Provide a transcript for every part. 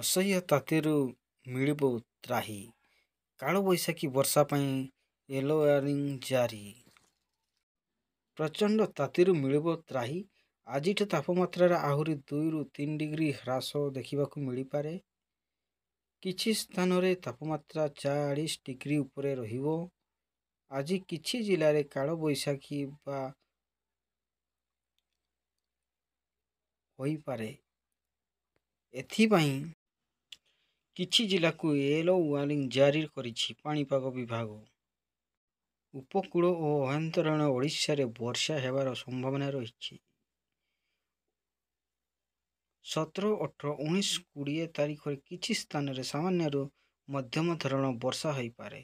ଅସହ୍ୟ ତାତିରୁ ମିଳିବ ତ୍ରାହି କାଳବୈଶାଖୀ ବର୍ଷା ପାଇଁ ୟେଲୋ ୱାର୍ଣ୍ଣିଂ ଜାରି ପ୍ରଚଣ୍ଡ ତାତିରୁ ମିଳିବ ତ୍ରାହି ଆଜିଠୁ ତାପମାତ୍ରାରେ ଆହୁରି ଦୁଇରୁ ତିନି ଡିଗ୍ରୀ ହ୍ରାସ ଦେଖିବାକୁ ମିଳିପାରେ କିଛି ସ୍ଥାନରେ ତାପମାତ୍ରା ଚାଳିଶ ଡିଗ୍ରୀ ଉପରେ ରହିବ ଆଜି କିଛି ଜିଲ୍ଲାରେ କାଳବୈଶାଖୀ ବା ହୋଇପାରେ ଏଥିପାଇଁ କିଛି ଜିଲ୍ଲାକୁ ୟେଲୋ ୱାର୍ଣ୍ଣିଂ ଜାରି କରିଛି ପାଣିପାଗ ବିଭାଗ ଉପକୂଳ ଓ ଅଭ୍ୟନ୍ତରୀଣ ଓଡ଼ିଶାରେ ବର୍ଷା ହେବାର ସମ୍ଭାବନା ରହିଛି ସତର ଅଠର ଉଣେଇଶ କୋଡ଼ିଏ ତାରିଖରେ କିଛି ସ୍ଥାନରେ ସାମାନ୍ୟରୁ ମଧ୍ୟମ ଧରଣର ବର୍ଷା ହୋଇପାରେ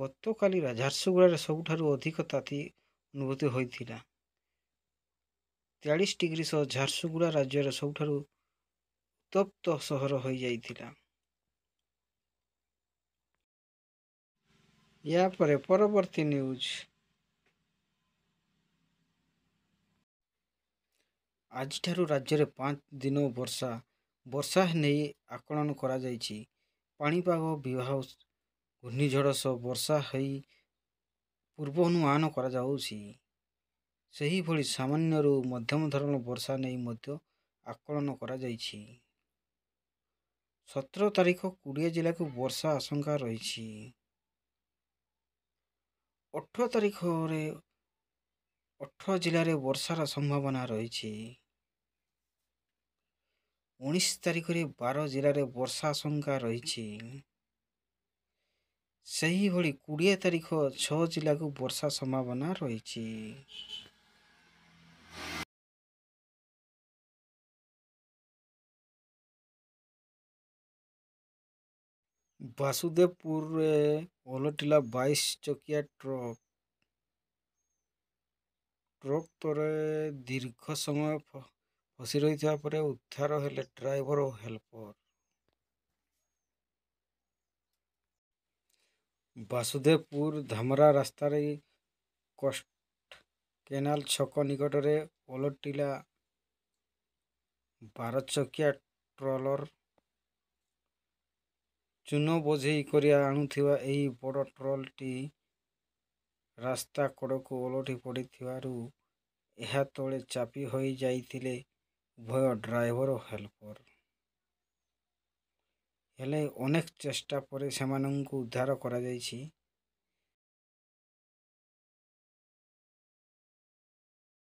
ଗତକାଲି ଝାରସୁଗୁଡ଼ାରେ ସବୁଠାରୁ ଅଧିକ ତାତି ଅନୁଭୂତି ହୋଇଥିଲା ତେୟାଳିଶ ଡିଗ୍ରୀ ସହ ଝାରସୁଗୁଡ଼ା ରାଜ୍ୟର ସବୁଠାରୁ ଉତ୍ତପ୍ତ ସହର ହୋଇଯାଇଥିଲା ଏହାପରେ ପରବର୍ତ୍ତୀ ନ୍ୟୁଜ୍ ଆଜିଠାରୁ ରାଜ୍ୟରେ ପାଞ୍ଚ ଦିନ ବର୍ଷା ବର୍ଷା ନେଇ ଆକଳନ କରାଯାଇଛି ପାଣିପାଗ ବିବାହ ଘୂର୍ଣ୍ଣିଝଡ଼ ସହ ବର୍ଷା ହୋଇ ପୂର୍ବାନୁମାନ କରାଯାଉଛି ସେହିଭଳି ସାମାନ୍ୟରୁ ମଧ୍ୟମ ଧରଣର ବର୍ଷା ନେଇ ମଧ୍ୟ ଆକଳନ କରାଯାଇଛି ସତର ତାରିଖ କୋଡ଼ିଏ ଜିଲ୍ଲାକୁ ବର୍ଷା ଆଶଙ୍କା ରହିଛି ଅଠର ତାରିଖରେ ଅଠର ଜିଲ୍ଲାରେ ବର୍ଷାର ସମ୍ଭାବନା ରହିଛି ଉଣେଇଶ ତାରିଖରେ ବାର ଜିଲ୍ଲାରେ ବର୍ଷା ଆଶଙ୍କା ରହିଛି ସେହିଭଳି କୋଡ଼ିଏ ତାରିଖ ଛଅ ଜିଲ୍ଲାକୁ ବର୍ଷା ସମ୍ଭାବନା ରହିଛି ବାସୁଦେବପୁରରେ ଓଲଟିଲା ବାଇଶ ଚକିଆ ଟ୍ରକ୍ ଟ୍ରକ୍ ତଳେ ଦୀର୍ଘ ସମୟ ଫସି ରହିଥିବା ପରେ ଉଦ୍ଧାର ହେଲେ ଡ୍ରାଇଭର ଓ ହେଲ୍ପର ବାସୁଦେବପୁର ଧାମରା ରାସ୍ତାରେ କଷ୍ଟ କେନାଲ ଛକ ନିକଟରେ ଓଲଟିଲା ବାର ଚକିଆ ଟ୍ରଲର ଚୂନ ବୋଝେଇ କରି ଆଣୁଥିବା ଏହି ବଡ଼ ଟ୍ରଲ୍ଟି ରାସ୍ତା କଡ଼କୁ ଓଲଟି ପଡ଼ିଥିବାରୁ ଏହା ତଳେ ଚାପି ହୋଇଯାଇଥିଲେ ଉଭୟ ଡ୍ରାଇଭର ଓ ହେଲ୍ପର ହେଲେ ଅନେକ ଚେଷ୍ଟା ପରେ ସେମାନଙ୍କୁ ଉଦ୍ଧାର କରାଯାଇଛି